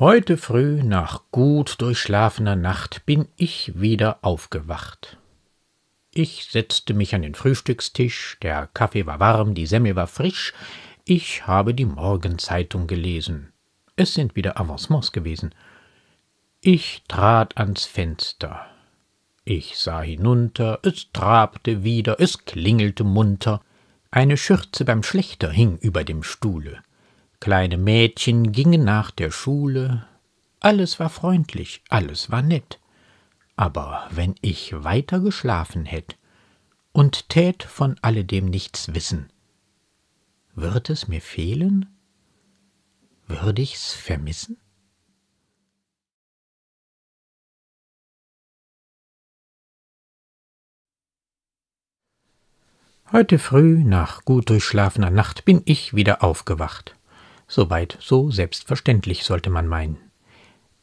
Heute früh, nach gut durchschlafener Nacht, bin ich wieder aufgewacht. Ich setzte mich an den Frühstückstisch, der Kaffee war warm, die Semmel war frisch, ich habe die Morgenzeitung gelesen. Es sind wieder Avancements gewesen. Ich trat ans Fenster. Ich sah hinunter, es trabte wieder, es klingelte munter. Eine Schürze beim Schlechter hing über dem Stuhle. Kleine Mädchen gingen nach der Schule, alles war freundlich, alles war nett. Aber wenn ich weiter geschlafen hätt und tät von alledem nichts wissen, wird es mir fehlen? Würde ich's vermissen? Heute früh, nach gut durchschlafener Nacht, bin ich wieder aufgewacht. Soweit so selbstverständlich sollte man meinen.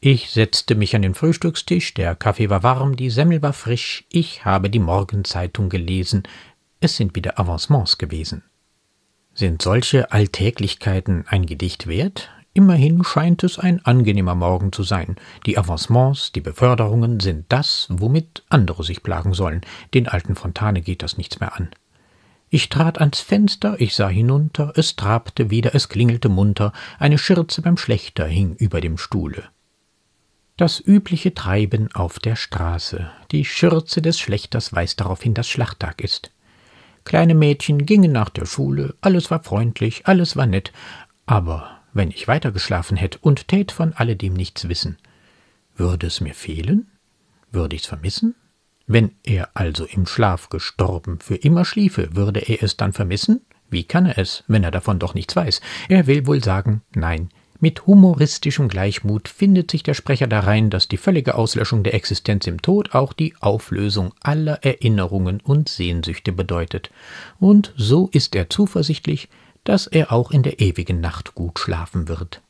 Ich setzte mich an den Frühstückstisch, der Kaffee war warm, die Semmel war frisch, ich habe die Morgenzeitung gelesen, es sind wieder Avancements gewesen. Sind solche Alltäglichkeiten ein Gedicht wert? Immerhin scheint es ein angenehmer Morgen zu sein. Die Avancements, die Beförderungen sind das, womit andere sich plagen sollen. Den alten Fontane geht das nichts mehr an. Ich trat ans Fenster, ich sah hinunter, es trabte wieder, es klingelte munter, eine Schürze beim Schlechter hing über dem Stuhle. Das übliche Treiben auf der Straße. Die Schürze des Schlechters weist darauf hin, dass Schlachttag ist. Kleine Mädchen gingen nach der Schule, alles war freundlich, alles war nett, aber wenn ich weitergeschlafen hätte und tät von alledem nichts wissen, würde es mir fehlen? Würde ich's vermissen? Wenn er also im Schlaf gestorben für immer schliefe, würde er es dann vermissen? Wie kann er es, wenn er davon doch nichts weiß? Er will wohl sagen, nein, mit humoristischem Gleichmut findet sich der Sprecher darein, dass die völlige Auslöschung der Existenz im Tod auch die Auflösung aller Erinnerungen und Sehnsüchte bedeutet. Und so ist er zuversichtlich, dass er auch in der ewigen Nacht gut schlafen wird.